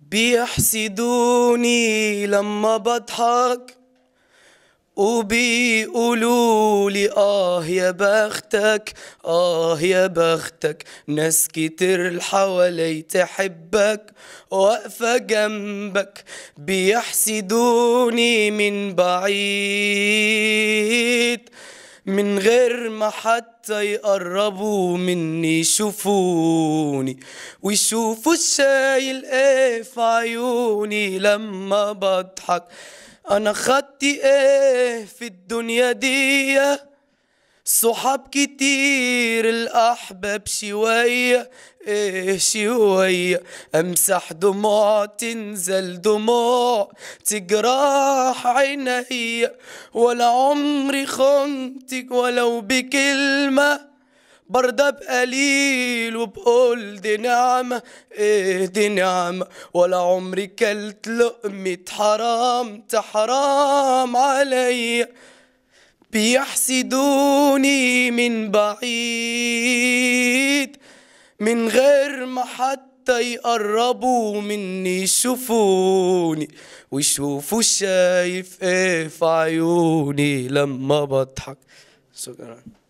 بيحسدوني لما بضحك وبيقولوا لي آه يا بختك آه يا بختك ناس كتير حوالي تحبك واقفة جنبك بيحسدوني من بعيد من غير ما حتى يقربوا مني يشوفوني ويشوفوا الشايل ايه في عيوني لما بضحك انا خدت ايه في الدنيا دي صحاب كتير الأحباب شوية إيه شوية أمسح دموع تنزل دموع تجراح عيني ولا عمري خنتك ولو بكلمة برضه بقليل وبقول دي نعمة ايه دي نعمة ولا عمري كلت لقمة حرام تحرام عليا بيحسدوني من بعيد من غير ما حتى يقربوا مني يشوفوني ويشوفوا شايف ايه في عيوني لما بضحك شكرا